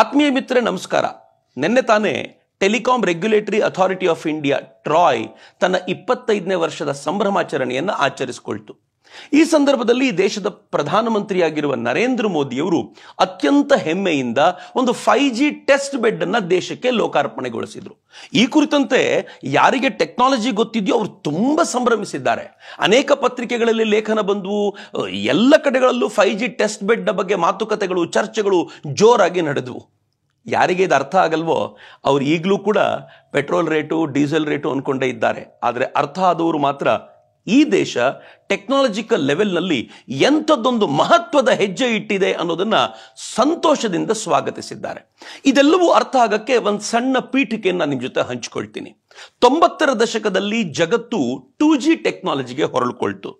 ಆತ್ಮೀಯ ಮಿತ್ರ ನಮಸ್ಕಾರ ನಿನ್ನೆ ತಾನೇ telecom regulatory authority of India TRAI ತನ್ನ ಇಪ್ಪತ್ತೈದನೇ ವರ್ಷದ ಸಂಭ್ರಮಾಚರಣೆಯನ್ನು ಆಚರಿಸಿಕೊಳ್ತು ಈ ಸಂದರ್ಭದಲ್ಲಿ ದೇಶದ ಪ್ರಧಾನಮಂತ್ರಿಯಾಗಿರುವ ನರೇಂದ್ರ ಮೋದಿಯವರು ಅತ್ಯಂತ ಹೆಮ್ಮೆಯಿಂದ ಒಂದು ಫೈವ್ ಜಿ ಟೆಸ್ಟ್ ಬೆಡ್ ಅನ್ನ ದೇಶಕ್ಕೆ ಲೋಕಾರ್ಪಣೆಗೊಳಿಸಿದ್ರು ಈ ಕುರಿತಂತೆ ಯಾರಿಗೆ ಟೆಕ್ನಾಲಜಿ ಗೊತ್ತಿದೆಯೋ ಅವರು ತುಂಬಾ ಸಂಭ್ರಮಿಸಿದ್ದಾರೆ ಅನೇಕ ಪತ್ರಿಕೆಗಳಲ್ಲಿ ಲೇಖನ ಬಂದವು ಎಲ್ಲ ಕಡೆಗಳಲ್ಲೂ ಫೈ ಜಿ ಟೆಸ್ಟ್ ಬೆಡ್ ಬಗ್ಗೆ ಮಾತುಕತೆಗಳು ಚರ್ಚೆಗಳು ಜೋರಾಗಿ ನಡೆದವು ಯಾರಿಗೆ ಇದು ಅರ್ಥ ಆಗಲ್ವೋ ಅವರು ಈಗಲೂ ಕೂಡ ಪೆಟ್ರೋಲ್ ರೇಟು ಡೀಸೆಲ್ ರೇಟು ಅಂದ್ಕೊಂಡೇ ಇದ್ದಾರೆ ಆದರೆ ಅರ್ಥ ಆದವರು ಮಾತ್ರ ಈ ದೇಶ ಟೆಕ್ನಾಲಜಿಕಲ್ ಲೆವೆಲ್ನಲ್ಲಿ ಎಂಥದ್ದೊಂದು ಮಹತ್ವದ ಹೆಜ್ಜೆ ಇಟ್ಟಿದೆ ಅನ್ನೋದನ್ನು ಸಂತೋಷದಿಂದ ಸ್ವಾಗತಿಸಿದ್ದಾರೆ ಇದೆಲ್ಲವೂ ಅರ್ಥ ಆಗಕ್ಕೆ ಒಂದು ಸಣ್ಣ ಪೀಠಿಕೆಯನ್ನು ನಿಮ್ಮ ಜೊತೆ ಹಂಚಿಕೊಳ್ತೀನಿ ತೊಂಬತ್ತರ ದಶಕದಲ್ಲಿ ಜಗತ್ತು ಟೂ ಜಿ ಟೆಕ್ನಾಲಜಿಗೆ ಹೊರಳ್ಕೊಳ್ತು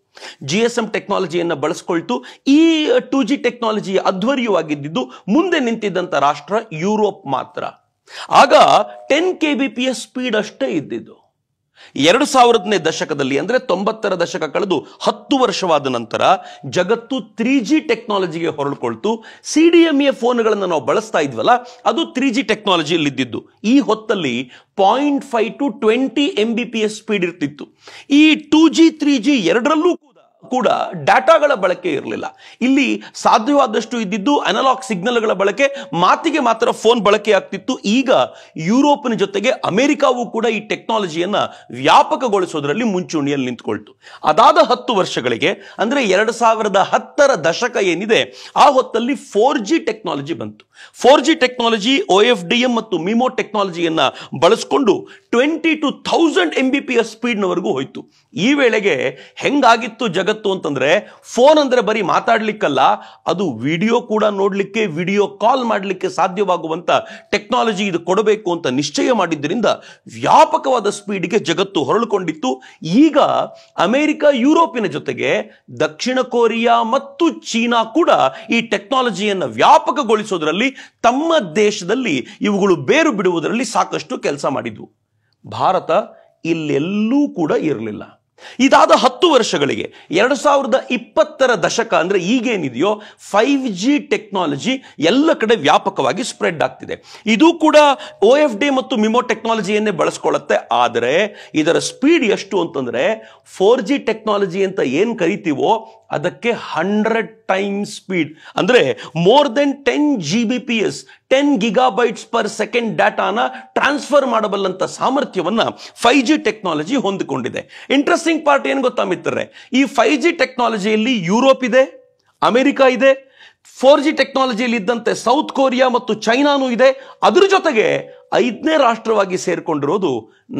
ಜಿ ಎಸ್ ಎಂ ಟೆಕ್ನಾಲಜಿಯನ್ನು ಬಳಸ್ಕೊಳ್ತು ಈ ಟೂ ಜಿ ಟೆಕ್ನಾಲಜಿ ಅಧ್ವರ್ಯವಾಗಿದ್ದು ಮುಂದೆ ನಿಂತಿದ್ದಂಥ ರಾಷ್ಟ್ರ ಯುರೋಪ್ ಮಾತ್ರ ಆಗ ten K B P S speed ಅಷ್ಟೇ ಇದ್ದಿದ್ದು ಎರಡು ಸಾವಿರದನೇ ದಶಕದಲ್ಲಿ ಅಂದರೆ ತೊಂಬತ್ತರ ದಶಕ ಕಳೆದು ಹತ್ತು ವರ್ಷವಾದ ನಂತರ ಜಗತ್ತು ತ್ರೀ ಜಿ ಟೆಕ್ನಾಲಜಿಗೆ ಹೊರಳ್ಕೊಳ್ತು ಸಿ ಡಿ ಎಮ್ ಎ ಫೋನ್ಗಳನ್ನು ನಾವು ಬಳಸ್ತಾ ಇದ್ವಲ್ಲ ಅದು ತ್ರೀ ಜಿ ಇದ್ದಿದ್ದು ಈ ಹೊತ್ತಲ್ಲಿ point five to twenty M B P S speed ಇರ್ತಿತ್ತು ಈ ಟೂ ಜಿ ತ್ರೀ ಜಿ ಎರಡರಲ್ಲೂ ಕೂಡ ಡಾಟಾಗಳ ಬಳಕೆ ಇರಲಿಲ್ಲ ಇಲ್ಲಿ ಸಾಧ್ಯವಾದಷ್ಟು ಇದ್ದಿದ್ದು ಅನಲಾಗ್ ಸಿಗ್ನಲ್ಗಳ ಬಳಕೆ ಮಾತಿಗೆ ಮಾತ್ರ ಫೋನ್ ಬಳಕೆ ಆಗ್ತಿತ್ತು ಈಗ ಯುರೋಪಿನ ಜೊತೆಗೆ ಅಮೆರಿಕಾವು ಕೂಡ ಈ ಟೆಕ್ನಾಲಜಿಯನ್ನು ವ್ಯಾಪಕಗೊಳಿಸೋದ್ರಲ್ಲಿ ಮುಂಚೂಣಿಯಲ್ಲಿ ನಿಂತ್ಕೊಳ್ತು ಅದಾದ ಹತ್ತು ವರ್ಷಗಳಿಗೆ ಅಂದ್ರೆ ಎರಡು ಸಾವಿರದ ಹತ್ತರ ದಶಕ ಏನಿದೆ ಆ ಹೊತ್ತಲ್ಲಿ ಫೋರ್ ಜಿ ಟೆಕ್ನಾಲಜಿ ಬಂತು four G technology O F D M ಮತ್ತು ಮಿಮೋ ಟೆಕ್ನಾಲಜಿಯನ್ನು ಬಳಸಿಕೊಂಡು twenty to thousand M B P S ಸ್ಪೀಡ್ನವರೆಗೂ ಹೋಯಿತು ಈ ವೇಳೆಗೆ ಹೆಂಗಾಗಿತ್ತು ಜಗತ್ ಜಗತ್ತು ಅಂತಂದ್ರೆ ಫೋನ್ ಅಂದ್ರೆ ಬರೀ ಮಾತಾಡ್ಲಿಕ್ಕಲ್ಲ ಅದು ವಿಡಿಯೋ ಕೂಡ ನೋಡ್ಲಿಕ್ಕೆ ವಿಡಿಯೋ ಕಾಲ್ ಮಾಡಲಿಕ್ಕೆ ಸಾಧ್ಯವಾಗುವಂತ ಟೆಕ್ನಾಲಜಿ ಇದು ಕೊಡಬೇಕು ಅಂತ ನಿಶ್ಚಯ ಮಾಡಿದ್ದರಿಂದ ವ್ಯಾಪಕವಾದ ಸ್ಪೀಡ್ಗೆ ಜಗತ್ತು ಹೊರಳುಕೊಂಡಿತ್ತು ಈಗ ಅಮೆರಿಕ ಯುರೋಪಿನ ಜೊತೆಗೆ ದಕ್ಷಿಣ ಕೊರಿಯಾ ಮತ್ತು ಚೀನಾ ಕೂಡ ಈ ಟೆಕ್ನಾಲಜಿಯನ್ನು ವ್ಯಾಪಕಗೊಳಿಸೋದ್ರಲ್ಲಿ ತಮ್ಮ ದೇಶದಲ್ಲಿ ಇವುಗಳು ಬೇರು ಬಿಡುವುದರಲ್ಲಿ ಸಾಕಷ್ಟು ಕೆಲಸ ಮಾಡಿದ್ವು ಭಾರತ ಇಲ್ಲೆಲ್ಲೂ ಕೂಡ ಇರಲಿಲ್ಲ ಇದಾದ ಹತ್ತು ವರ್ಷಗಳಿಗೆ ಎರಡು ಸಾವಿರದ ಇಪ್ಪತ್ತರ ದಶಕ ಅಂದರೆ ಈಗೇನಿದೆಯೋ ಫೈವ್ ಜಿ ಟೆಕ್ನಾಲಜಿ ಎಲ್ಲ ಕಡೆ ವ್ಯಾಪಕವಾಗಿ ಸ್ಪ್ರೆಡ್ ಆಗ್ತಿದೆ ಇದು ಕೂಡ ಒ ಎಫ್ ಡಿ ಮತ್ತು ಮಿಮೋ ಟೆಕ್ನಾಲಜಿಯನ್ನೇ ಬಳಸ್ಕೊಳ್ಳುತ್ತೆ ಆದರೆ ಇದರ ಸ್ಪೀಡ್ ಎಷ್ಟು ಅಂತಂದರೆ ಫೋರ್ ಜಿ ಟೆಕ್ನಾಲಜಿ ಅಂತ ಏನು ಕರಿತೀವೋ ಅದಕ್ಕೆ ಹಂಡ್ರೆಡ್ ಟೈಮ್ ಸ್ಪೀಡ್ ಅಂದರೆ more than ten G B P S ten gigabytes per second ಡಾಟಾನ ಟ್ರಾನ್ಸ್ಫರ್ ಮಾಡಬಲ್ಲಂಥ ಸಾಮರ್ಥ್ಯವನ್ನು ಫೈ ಜಿ ಟೆಕ್ನಾಲಜಿ ಹೊಂದಿಕೊಂಡಿದೆ ಇಂಟ್ರೆಸ್ಟಿಂಗ್ ಪಾರ್ಟ್ ಏನು ಗೊತ್ತಾ ಮಿತ್ರರೆ ಈ ಫೈ ಜಿ ಟೆಕ್ನಾಲಜಿಯಲ್ಲಿ ಯುರೋಪ್ ಇದೆ ಅಮೆರಿಕ ಇದೆ ಫೋರ್ ಜಿ ಟೆಕ್ನಾಲಜಿಯಲ್ಲಿ ಇದ್ದಂತೆ ಸೌತ್ ಕೊರಿಯಾ ಮತ್ತು ಚೈನಾನೂ ಇದೆ ಅದರ ಜೊತೆಗೆ ಐದನೇ ರಾಷ್ಟ್ರವಾಗಿ ಸೇರಿಕೊಂಡಿರೋದು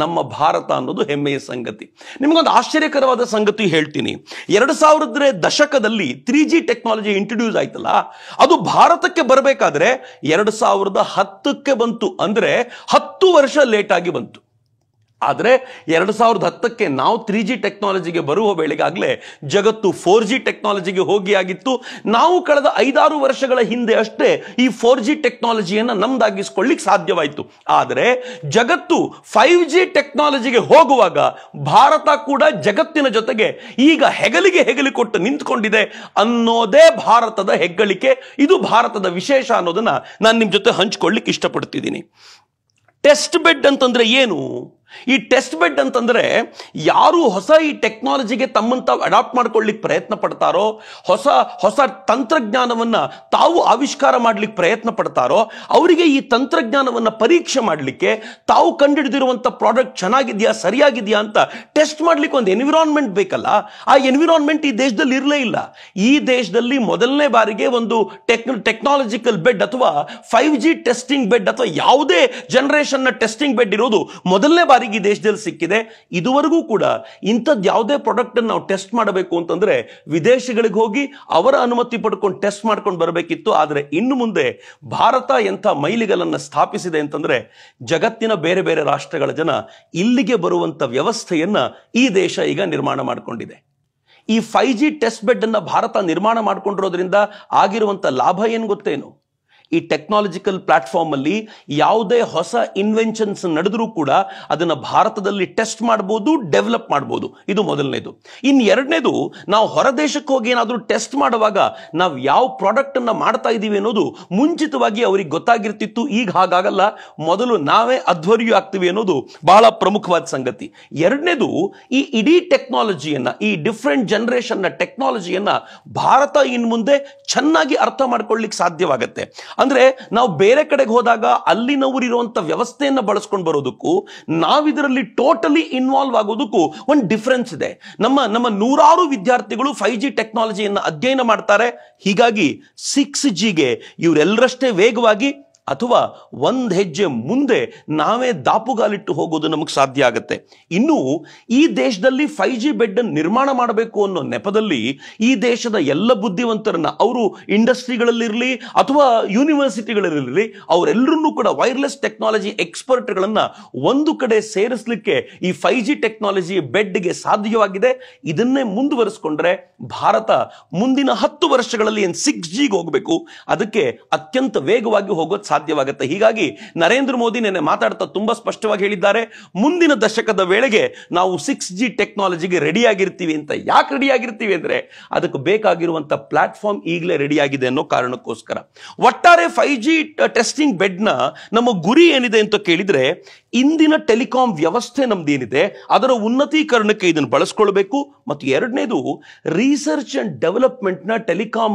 ನಮ್ಮ ಭಾರತ ಅನ್ನೋದು ಹೆಮ್ಮೆಯ ಸಂಗತಿ ನಿಮಗೊಂದು ಆಶ್ಚರ್ಯಕರವಾದ ಸಂಗತಿ ಹೇಳ್ತೀನಿ ಎರಡು ಸಾವಿರದ್ರ ದಶಕದಲ್ಲಿ ತ್ರೀ ಜಿ ಟೆಕ್ನಾಲಜಿ ಇಂಟ್ರೊಡ್ಯೂಸ್ ಆಯ್ತಲ್ಲ ಅದು ಭಾರತಕ್ಕೆ ಬರಬೇಕಾದ್ರೆ ಎರಡು ಸಾವಿರದ ಹತ್ತಕ್ಕೆ ಬಂತು ಅಂದರೆ ಹತ್ತು ವರ್ಷ ಲೇಟಾಗಿ ಬಂತು ಆದರೆ ಎರಡು ಸಾವಿರದ ಹತ್ತಕ್ಕೆ ನಾವು ತ್ರೀ ಜಿ ಟೆಕ್ನಾಲಜಿಗೆ ಬರುವ ವೇಳೆಗಾಗಲೇ ಜಗತ್ತು ಫೋರ್ ಜಿ ಟೆಕ್ನಾಲಜಿಗೆ ಹೋಗಿ ಆಗಿತ್ತು ನಾವು ಕಳೆದ ಐದಾರು ವರ್ಷಗಳ ಹಿಂದೆ ಅಷ್ಟೇ ಈ ಫೋರ್ ಜಿ ಟೆಕ್ನಾಲಜಿಯನ್ನು ನಮ್ದಾಗಿಸ್ಕೊಳ್ಳಿಕ್ಕೆ ಸಾಧ್ಯವಾಯಿತು ಆದರೆ ಜಗತ್ತು ಫೈವ್ ಜಿ ಟೆಕ್ನಾಲಜಿಗೆ ಹೋಗುವಾಗ ಭಾರತ ಕೂಡ ಜಗತ್ತಿನ ಜೊತೆಗೆ ಈಗ ಹೆಗಲಿಗೆ ಹೆಗಲಿ ಕೊಟ್ಟು ನಿಂತ್ಕೊಂಡಿದೆ ಅನ್ನೋದೇ ಭಾರತದ ಹೆಗ್ಗಳಿಕೆ ಇದು ಭಾರತದ ವಿಶೇಷ ಅನ್ನೋದನ್ನ ನಾನು ನಿಮ್ಮ ಜೊತೆ ಹಂಚ್ಕೊಳ್ಳಿಕ್ಕೆ ಇಷ್ಟಪಡ್ತಿದ್ದೀನಿ ಟೆಸ್ಟ್ ಬೆಡ್ ಅಂತಂದ್ರೆ ಏನು ಈ ಟೆಸ್ಟ್ ಬೆಡ್ ಅಂತಂದ್ರೆ ಯಾರು ಹೊಸ ಈ ಟೆಕ್ನಾಲಜಿಗೆ ತಮ್ಮಂತ ಅಡಾಪ್ಟ್ ಮಾಡ್ಕೊಳ್ಳಿಕ್ಕೆ ಪ್ರಯತ್ನ ಪಡ್ತಾರೋ ಹೊಸ ಹೊಸ ತಂತ್ರಜ್ಞಾನವನ್ನು ತಾವು ಆವಿಷ್ಕಾರ ಮಾಡಲಿಕ್ಕೆ ಪ್ರಯತ್ನ ಪಡ್ತಾರೋ ಅವರಿಗೆ ಈ ತಂತ್ರಜ್ಞಾನವನ್ನು ಪರೀಕ್ಷೆ ಮಾಡಲಿಕ್ಕೆ ತಾವು ಕಂಡುಹಿಡಿದಿರುವಂಥ ಪ್ರಾಡಕ್ಟ್ ಚೆನ್ನಾಗಿದೆಯಾ ಸರಿಯಾಗಿದೆಯಾ ಅಂತ ಟೆಸ್ಟ್ ಮಾಡಲಿಕ್ಕೆ ಒಂದು ಎನ್ವಿರಾನ್ಮೆಂಟ್ ಬೇಕಲ್ಲ ಆ ಎನ್ವಿರಾನ್ಮೆಂಟ್ ಈ ದೇಶದಲ್ಲಿ ಇರಲೇ ಇಲ್ಲ ಈ ದೇಶದಲ್ಲಿ ಮೊದಲನೇ ಬಾರಿಗೆ ಒಂದು ಟೆಕ್ ಟೆಕ್ನಾಲಜಿಕಲ್ ಬೆಡ್ ಅಥವಾ ಫೈವ್ ಜಿ ಟೆಸ್ಟಿಂಗ್ ಬೆಡ್ ಅಥವಾ ಯಾವುದೇ ಜನರೇಷನ್ನ ಟೆಸ್ಟಿಂಗ್ ಬೆಡ್ ಇರೋದು ಮೊದಲನೇ ಬಾರಿ ಈ ದೇಶದಲ್ಲಿ ಸಿಕ್ಕಿದೆ ಇದುವರೆಗೂ ಕೂಡ ಇಂಥದ್ದು ಯಾವುದೇ ಪ್ರಾಡಕ್ಟ್ ನಾವು ಟೆಸ್ಟ್ ಮಾಡಬೇಕು ಅಂತಂದ್ರೆ ವಿದೇಶಗಳಿಗೆ ಹೋಗಿ ಅವರ ಅನುಮತಿ ಪಡ್ಕೊಂಡು ಟೆಸ್ಟ್ ಮಾಡ್ಕೊಂಡು ಬರಬೇಕಿತ್ತು ಆದರೆ ಇನ್ನು ಮುಂದೆ ಭಾರತ ಎಂಥ ಮೈಲಿಗಲನ್ನು ಸ್ಥಾಪಿಸಿದೆ ಅಂತಂದ್ರೆ ಜಗತ್ತಿನ ಬೇರೆ ಬೇರೆ ರಾಷ್ಟ್ರಗಳ ಜನ ಇಲ್ಲಿಗೆ ಬರುವಂತ ವ್ಯವಸ್ಥೆಯನ್ನ ಈ ದೇಶ ಈಗ ನಿರ್ಮಾಣ ಮಾಡಿಕೊಂಡಿದೆ ಈ ಫೈವ್ ಜಿ ಟೆಸ್ಟ್ ಬೆಡ್ ಅನ್ನ ಭಾರತ ನಿರ್ಮಾಣ ಮಾಡಿಕೊಂಡಿರೋದ್ರಿಂದ ಆಗಿರುವಂತ ಲಾಭ ಏನು ಗೊತ್ತೇನು ಈ ಟೆಕ್ನಾಲಜಿಕಲ್ ಪ್ಲಾಟ್ಫಾರ್ಮ್ ಅಲ್ಲಿ ಯಾವುದೇ ಹೊಸ ಇನ್ವೆನ್ಷನ್ಸ್ ನಡೆದರೂ ಕೂಡ ಅದನ್ನು ಭಾರತದಲ್ಲಿ ಟೆಸ್ಟ್ ಮಾಡ್ಬೋದು ಡೆವಲಪ್ ಮಾಡ್ಬೋದು ಇದು ಮೊದಲನೇದು ಇನ್ನು ಎರಡನೇದು ನಾವು ಹೊರದೇಶಕ್ಕೆ ಹೋಗಿ ಏನಾದರೂ ಟೆಸ್ಟ್ ಮಾಡುವಾಗ ನಾವು ಯಾವ ಪ್ರಾಡಕ್ಟ್ ಅನ್ನ ಮಾಡ್ತಾ ಇದ್ದೀವಿ ಅನ್ನೋದು ಮುಂಚಿತವಾಗಿ ಅವ್ರಿಗೆ ಗೊತ್ತಾಗಿರ್ತಿತ್ತು ಈಗ ಹಾಗಾಗಲ್ಲ ಮೊದಲು ನಾವೇ ಅಧ್ವರ್ಯು ಆಗ್ತೀವಿ ಅನ್ನೋದು ಬಹಳ ಪ್ರಮುಖವಾದ ಸಂಗತಿ ಎರಡನೇದು ಈ ಇಡೀ ಟೆಕ್ನಾಲಜಿಯನ್ನ ಈ ಡಿಫ್ರೆಂಟ್ ನ ಟೆಕ್ನಾಲಜಿಯನ್ನ ಭಾರತ ಇನ್ ಮುಂದೆ ಚೆನ್ನಾಗಿ ಅರ್ಥ ಮಾಡ್ಕೊಳ್ಳಿಕ್ಕೆ ಸಾಧ್ಯವಾಗುತ್ತೆ ಅಂದ್ರೆ ನಾವು ಬೇರೆ ಕಡೆಗೆ ಹೋದಾಗ ಇರುವಂತ ವ್ಯವಸ್ಥೆಯನ್ನ ಬಳಸ್ಕೊಂಡು ಬರೋದಕ್ಕೂ ನಾವಿದರಲ್ಲಿ ಟೋಟಲಿ ಇನ್ವಾಲ್ವ್ ಆಗೋದಕ್ಕೂ ಒಂದು ಡಿಫ್ರೆನ್ಸ್ ಇದೆ ನಮ್ಮ ನಮ್ಮ ನೂರಾರು ವಿದ್ಯಾರ್ಥಿಗಳು ಫೈವ್ ಜಿ ಟೆಕ್ನಾಲಜಿಯನ್ನು ಅಧ್ಯಯನ ಮಾಡ್ತಾರೆ ಹೀಗಾಗಿ ಸಿಕ್ಸ್ ಜಿಗೆ ಇವರೆಲ್ಲರಷ್ಟೇ ವೇಗವಾಗಿ ಅಥವಾ ಒಂದು ಹೆಜ್ಜೆ ಮುಂದೆ ನಾವೇ ದಾಪುಗಾಲಿಟ್ಟು ಹೋಗೋದು ನಮಗೆ ಸಾಧ್ಯ ಆಗುತ್ತೆ ಇನ್ನು ಈ ದೇಶದಲ್ಲಿ ಫೈವ್ ಜಿ ಬೆಡ್ ನಿರ್ಮಾಣ ಮಾಡಬೇಕು ಅನ್ನೋ ನೆಪದಲ್ಲಿ ಈ ದೇಶದ ಎಲ್ಲ ಬುದ್ಧಿವಂತರನ್ನ ಅವರು ಇಂಡಸ್ಟ್ರಿಗಳಲ್ಲಿರಲಿ ಅಥವಾ ಯೂನಿವರ್ಸಿಟಿಗಳಲ್ಲಿರಲಿ ಅವರೆಲ್ಲರೂ ಕೂಡ ವೈರ್ಲೆಸ್ ಟೆಕ್ನಾಲಜಿ ಎಕ್ಸ್ಪರ್ಟ್ಗಳನ್ನ ಒಂದು ಕಡೆ ಸೇರಿಸಲಿಕ್ಕೆ ಈ ಫೈವ್ ಜಿ ಟೆಕ್ನಾಲಜಿ ಬೆಡ್ಗೆ ಸಾಧ್ಯವಾಗಿದೆ ಇದನ್ನೇ ಮುಂದುವರಿಸಿಕೊಂಡ್ರೆ ಭಾರತ ಮುಂದಿನ ಹತ್ತು ವರ್ಷಗಳಲ್ಲಿ ಏನು ಸಿಕ್ಸ್ ಜಿಗೆ ಹೋಗಬೇಕು ಅದಕ್ಕೆ ಅತ್ಯಂತ ವೇಗವಾಗಿ ಹೋಗೋದು ಸಾಧ್ಯವಾಗುತ್ತೆ ಹೀಗಾಗಿ ನರೇಂದ್ರ ಮೋದಿ ನಿನ್ನೆ ಮಾತಾಡ್ತಾ ತುಂಬಾ ಸ್ಪಷ್ಟವಾಗಿ ಹೇಳಿದ್ದಾರೆ ಮುಂದಿನ ದಶಕದ ವೇಳೆಗೆ ನಾವು ಸಿಕ್ಸ್ ಜಿ ಟೆಕ್ನಾಲಜಿಗೆ ರೆಡಿ ಆಗಿರ್ತೀವಿ ಅಂತ ಯಾಕೆ ರೆಡಿ ಆಗಿರ್ತೀವಿ ಅಂದ್ರೆ ಅದಕ್ಕೆ ಬೇಕಾಗಿರುವಂತ ಪ್ಲಾಟ್ಫಾರ್ಮ್ ಈಗಲೇ ರೆಡಿ ಆಗಿದೆ ಅನ್ನೋ ಕಾರಣಕ್ಕೋಸ್ಕರ ಒಟ್ಟಾರೆ ಫೈವ್ ಜಿ ಟೆಸ್ಟಿಂಗ್ ಬೆಡ್ನ ನಮ್ಮ ಗುರಿ ಏನಿದೆ ಅಂತ ಕೇಳಿದ್ರೆ ಇಂದಿನ ಟೆಲಿಕಾಂ ವ್ಯವಸ್ಥೆ ನಮ್ದೇನಿದೆ ಅದರ ಉನ್ನತೀಕರಣಕ್ಕೆ ಇದನ್ನು ಬಳಸ್ಕೊಳ್ಬೇಕು ಮತ್ತು ಎರಡನೇದು ರಿಸರ್ಚ್ ಅಂಡ್ ಡೆವಲಪ್ಮೆಂಟ್ನ ಟೆಲಿಕಾಂ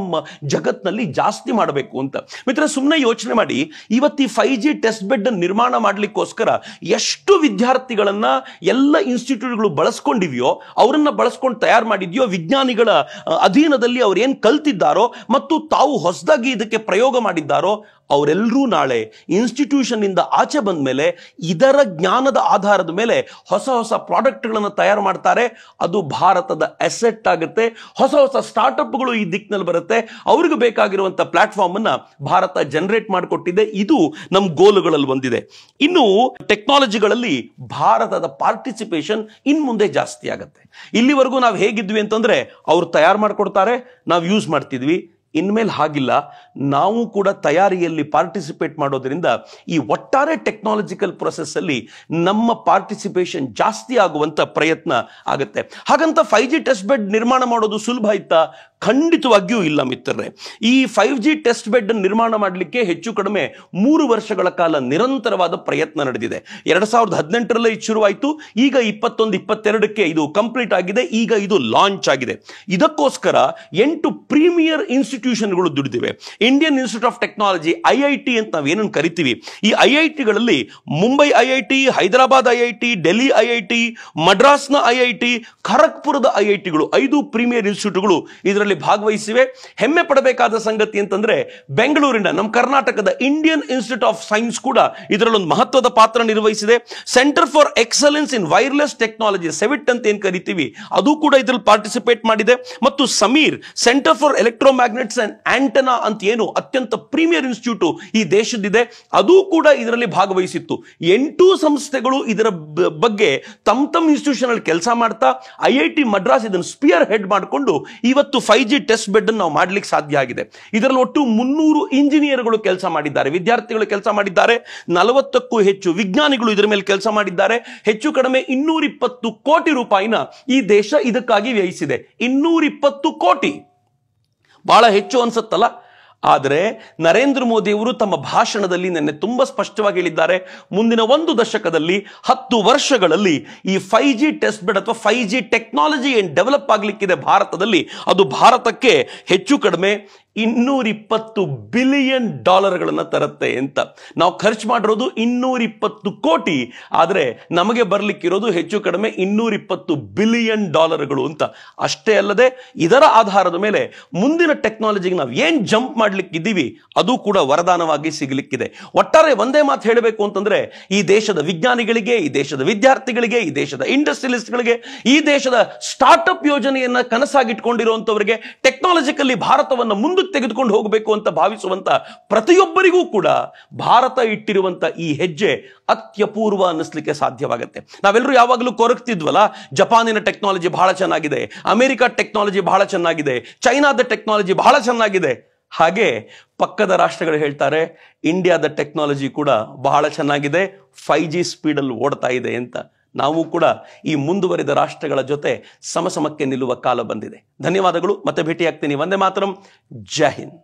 ಜಗತ್ನಲ್ಲಿ ಜಾಸ್ತಿ ಮಾಡಬೇಕು ಅಂತ ಮಿತ್ರ ಸುಮ್ಮನೆ ಯೋಚನೆ ಮಾಡಿ ಇವತ್ತು ಈ ಫೈ ಜಿ ಟೆಸ್ಟ್ ಬೆಡ್ ನಿರ್ಮಾಣ ಮಾಡಲಿಕ್ಕೋಸ್ಕರ ಎಷ್ಟು ವಿದ್ಯಾರ್ಥಿಗಳನ್ನ ಎಲ್ಲ ಇನ್ಸ್ಟಿಟ್ಯೂಟ್ಗಳು ಬಳಸ್ಕೊಂಡಿವೆಯೋ ಅವರನ್ನ ಬಳಸ್ಕೊಂಡು ತಯಾರು ಮಾಡಿದೆಯೋ ವಿಜ್ಞಾನಿಗಳ ಅಧೀನದಲ್ಲಿ ಅವ್ರು ಏನು ಕಲ್ತಿದ್ದಾರೋ ಮತ್ತು ತಾವು ಹೊಸದಾಗಿ ಇದಕ್ಕೆ ಪ್ರಯೋಗ ಮಾಡಿದ್ದಾರೋ ಅವರೆಲ್ಲರೂ ನಾಳೆ ಇನ್ಸ್ಟಿಟ್ಯೂಷನ್ ಇಂದ ಆಚೆ ಬಂದ ಮೇಲೆ ಇದರ ಜ್ಞಾನದ ಆಧಾರದ ಮೇಲೆ ಹೊಸ ಹೊಸ ಪ್ರಾಡಕ್ಟ್ಗಳನ್ನು ತಯಾರು ಮಾಡ್ತಾರೆ ಅದು ಭಾರತದ ಅಸೆಟ್ ಆಗುತ್ತೆ ಹೊಸ ಹೊಸ ಸ್ಟಾರ್ಟ್ಅಪ್ಗಳು ಈ ದಿಕ್ಕಿನಲ್ಲಿ ಬರುತ್ತೆ ಅವ್ರಿಗೆ ಬೇಕಾಗಿರುವಂಥ ಪ್ಲಾಟ್ಫಾರ್ಮ್ ಅನ್ನ ಭಾರತ ಜನರೇಟ್ ಮಾಡಿಕೊಟ್ಟಿದೆ ಇದು ನಮ್ಮ ಗೋಲುಗಳಲ್ಲಿ ಒಂದಿದೆ ಇನ್ನು ಟೆಕ್ನಾಲಜಿಗಳಲ್ಲಿ ಭಾರತದ ಪಾರ್ಟಿಸಿಪೇಷನ್ ಇನ್ ಮುಂದೆ ಜಾಸ್ತಿ ಆಗುತ್ತೆ ಇಲ್ಲಿವರೆಗೂ ನಾವು ಹೇಗಿದ್ವಿ ಅಂತಂದ್ರೆ ಅವ್ರು ತಯಾರು ಮಾಡಿಕೊಡ್ತಾರೆ ನಾವು ಯೂಸ್ ಮಾಡ್ತಿದ್ವಿ ಇನ್ಮೇಲೆ ಹಾಗಿಲ್ಲ ನಾವು ಕೂಡ ತಯಾರಿಯಲ್ಲಿ ಪಾರ್ಟಿಸಿಪೇಟ್ ಮಾಡೋದ್ರಿಂದ ಈ ಒಟ್ಟಾರೆ ಟೆಕ್ನಾಲಜಿಕಲ್ ಪ್ರೊಸೆಸ್ಸಲ್ಲಿ ನಮ್ಮ ಪಾರ್ಟಿಸಿಪೇಷನ್ ಜಾಸ್ತಿ ಆಗುವಂತ ಪ್ರಯತ್ನ ಆಗುತ್ತೆ ಹಾಗಂತ ಫೈವ್ ಜಿ ಟೆಸ್ಟ್ ಬೆಡ್ ನಿರ್ಮಾಣ ಮಾಡೋದು ಸುಲಭ ಇತ್ತಾ ಖಂಡಿತವಾಗಿಯೂ ಇಲ್ಲ ಮಿತ್ರರೇ ಈ ಫೈವ್ ಜಿ ಟೆಸ್ಟ್ ಬೆಡ್ ನಿರ್ಮಾಣ ಮಾಡಲಿಕ್ಕೆ ಹೆಚ್ಚು ಕಡಿಮೆ ಮೂರು ವರ್ಷಗಳ ಕಾಲ ನಿರಂತರವಾದ ಪ್ರಯತ್ನ ನಡೆದಿದೆ ಎರಡು ಸಾವಿರದ ಹದಿನೆಂಟರಲ್ಲೇ ಇದು ಶುರುವಾಯಿತು ಈಗ ಇಪ್ಪತ್ತೊಂದು ಇಪ್ಪತ್ತೆರಡಕ್ಕೆ ಇದು ಕಂಪ್ಲೀಟ್ ಆಗಿದೆ ಈಗ ಇದು ಲಾಂಚ್ ಆಗಿದೆ ಇದಕ್ಕೋಸ್ಕರ ಎಂಟು ಪ್ರೀಮಿಯರ್ ಇನ್ಸ್ಟಿಟ್ಯೂಷನ್ಗಳು ದುಡಿದಿವೆ Indian Institute of Technology I I T ಅಂತ ನಾವು ಕರಿತೀವಿ ಈ ಐ ಐ ಟಿಗಳಲ್ಲಿ Mumbai I I T Hyderabad I I T Delhi I I T ಮಡ್ರಾಸ್ನ ಐ ಐ ಟಿ ಖರಗ್ಪುರದ ಐ ಐ ಟಿಗಳು ಐದು ಪ್ರೀಮಿಯರ್ ಇನ್ಸ್ಟಿಟ್ಯೂಟ್ಗಳು ಇದರ ಇದರಲ್ಲಿ ಭಾಗವಹಿಸಿವೆ ಹೆಮ್ಮೆ ಪಡಬೇಕಾದ ಸಂಗತಿ ಅಂತಂದ್ರೆ ಬೆಂಗಳೂರಿನ ನಮ್ಮ ಕರ್ನಾಟಕದ ಇಂಡಿಯನ್ ಇನ್ಸ್ಟಿಟ್ಯೂಟ್ ಆಫ್ ಸೈನ್ಸ್ ಕೂಡ ಇದರಲ್ಲೊಂದು ಮಹತ್ವದ ಪಾತ್ರ ನಿರ್ವಹಿಸಿದೆ centre for excellence in wireless technology CEWiT ಅಂತ ಏನ್ ಕರಿತೀವಿ ಅದು ಕೂಡ ಇದರಲ್ಲಿ ಪಾರ್ಟಿಸಿಪೇಟ್ ಮಾಡಿದೆ ಮತ್ತು SAMEER centre for electromagnets and antenna ಅಂತ ಏನು ಅತ್ಯಂತ ಪ್ರೀಮಿಯರ್ ಇನ್ಸ್ಟಿಟ್ಯೂಟ್ ಈ ದೇಶದಿದೆ ಅದು ಕೂಡ ಇದರಲ್ಲಿ ಭಾಗವಹಿಸಿತ್ತು ಎಂಟು ಸಂಸ್ಥೆಗಳು ಇದರ ಬಗ್ಗೆ ತಮ್ಮ ತಮ್ಮ ಇನ್ಸ್ಟಿಟ್ಯೂಷನ್ ಕೆಲಸ ಮಾಡ್ತಾ ಐಐಟಿ ಐ ಟಿ ಮದ್ರಾಸ್ ಇದನ್ನು ಸ್ಪಿಯರ್ ಹೆಡ್ ಮಾಡಿಕೊಂಡು ಇವತ್ತು ಫೈವ್ ಜಿ ಟೆಸ್ಟ್ ಬೆಡ್ ನಾವು ಮಾಡ್ಲಿಕ್ಕೆ ಸಾಧ್ಯ ಆಗಿದೆ ಇದರಲ್ಲಿ ಒಟ್ಟು ಮುನ್ನೂರು ಇಂಜಿನಿಯರ್ಗಳು ಕೆಲಸ ಮಾಡಿದ್ದಾರೆ ವಿದ್ಯಾರ್ಥಿಗಳು ಕೆಲಸ ಮಾಡಿದ್ದಾರೆ ನಲವತ್ತಕ್ಕೂ ಹೆಚ್ಚು ವಿಜ್ಞಾನಿಗಳು ಇದರ ಮೇಲೆ ಕೆಲಸ ಮಾಡಿದ್ದಾರೆ ಹೆಚ್ಚು ಕಡಿಮೆ ಇನ್ನೂರಿಪ್ಪತ್ತು ಕೋಟಿ ರೂಪಾಯಿನ ಈ ದೇಶ ಇದಕ್ಕಾಗಿ ವ್ಯಯಿಸಿದೆ ಇನ್ನೂರಿಪ್ಪತ್ತು ಕೋಟಿ ಬಹಳ ಹೆಚ್ಚು ಅನ್ಸುತ್ತಲ್ಲ ಆದರೆ ನರೇಂದ್ರ ಮೋದಿಯವರು ತಮ್ಮ ಭಾಷಣದಲ್ಲಿ ನಿನ್ನೆ ತುಂಬ ಸ್ಪಷ್ಟವಾಗಿ ಹೇಳಿದ್ದಾರೆ ಮುಂದಿನ ಒಂದು ದಶಕದಲ್ಲಿ ಹತ್ತು ವರ್ಷಗಳಲ್ಲಿ ಈ ಫೈವ್ ಜಿ ಟೆಸ್ಟ್ ಬೆಡ್ ಅಥವಾ ಫೈವ್ ಜಿ ಟೆಕ್ನಾಲಜಿ ಏನು ಡೆವಲಪ್ ಆಗಲಿಕ್ಕಿದೆ ಭಾರತದಲ್ಲಿ ಅದು ಭಾರತಕ್ಕೆ ಹೆಚ್ಚು ಕಡಿಮೆ ಇನ್ನೂರಿಪ್ಪತ್ತು ಬಿಲಿಯನ್ ಡಾಲರ್ಗಳನ್ನು ತರುತ್ತೆ ಅಂತ ನಾವು ಖರ್ಚು ಮಾಡಿರೋದು ಇನ್ನೂರಿಪ್ಪತ್ತು ಕೋಟಿ ಆದರೆ ನಮಗೆ ಬರಲಿಕ್ಕಿರೋದು ಹೆಚ್ಚು ಕಡಿಮೆ ಇನ್ನೂರಿಪ್ಪತ್ತು ಬಿಲಿಯನ್ ಡಾಲರ್ಗಳು ಅಂತ ಅಷ್ಟೇ ಅಲ್ಲದೆ ಇದರ ಆಧಾರದ ಮೇಲೆ ಮುಂದಿನ ಟೆಕ್ನಾಲಜಿಗೆ ನಾವು ಏನು ಜಂಪ್ ಮಾಡಲಿಕ್ಕಿದ್ದೀವಿ ಅದು ಕೂಡ ವರದಾನವಾಗಿ ಸಿಗಲಿಕ್ಕಿದೆ ಒಟ್ಟಾರೆ ಒಂದೇ ಮಾತು ಹೇಳಬೇಕು ಅಂತಂದರೆ ಈ ದೇಶದ ವಿಜ್ಞಾನಿಗಳಿಗೆ ಈ ದೇಶದ ವಿದ್ಯಾರ್ಥಿಗಳಿಗೆ ಈ ದೇಶದ ಇಂಡಸ್ಟ್ರಿಯಲಿಸ್ಟ್ಗಳಿಗೆ ಈ ದೇಶದ ಸ್ಟಾರ್ಟ್ಅಪ್ ಯೋಜನೆಯನ್ನು ಕನಸಾಗಿಟ್ಕೊಂಡಿರುವಂಥವರಿಗೆ ಟೆಕ್ನಾಲಜಿಕಲ್ಲಿ ಭಾರತವನ್ನು ಮುಂದೆ ತೆಗೆದುಕೊಂಡು ಹೋಗಬೇಕು ಅಂತ ಭಾವಿಸುವಂಥ ಪ್ರತಿಯೊಬ್ಬರಿಗೂ ಕೂಡ ಭಾರತ ಇಟ್ಟಿರುವಂಥ ಈ ಹೆಜ್ಜೆ ಅತ್ಯಪೂರ್ವ ಅನ್ನಿಸ್ಲಿಕ್ಕೆ ಸಾಧ್ಯವಾಗುತ್ತೆ ನಾವೆಲ್ಲರೂ ಯಾವಾಗಲೂ ಕೊರಗ್ತಿದ್ವಲ್ಲ ಜಪಾನಿನ ಟೆಕ್ನಾಲಜಿ ಬಹಳ ಚೆನ್ನಾಗಿದೆ ಅಮೆರಿಕ ಟೆಕ್ನಾಲಜಿ ಬಹಳ ಚೆನ್ನಾಗಿದೆ ಚೈನಾದ ಟೆಕ್ನಾಲಜಿ ಬಹಳ ಚೆನ್ನಾಗಿದೆ ಹಾಗೆ ಪಕ್ಕದ ರಾಷ್ಟ್ರಗಳು ಹೇಳ್ತಾರೆ ಇಂಡಿಯಾದ ಟೆಕ್ನಾಲಜಿ ಕೂಡ ಬಹಳ ಚೆನ್ನಾಗಿದೆ ಫೈವ್ ಜಿ ಸ್ಪೀಡಲ್ಲಿ ಓಡ್ತಾ ಇದೆ ಅಂತ ನಾವು ಕೂಡ ಈ ಮುಂದುವರಿದ ರಾಷ್ಟ್ರಗಳ ಜೊತೆ ಸಮಸಮಕ್ಕೆ ನಿಲ್ಲುವ ಕಾಲ ಬಂದಿದೆ ಧನ್ಯವಾದಗಳು ಮತ್ತೆ ಭೇಟಿಯಾಗ್ತೀನಿ ಒಂದೇ ಮಾತರಂ ಜೈ ಹಿಂದ್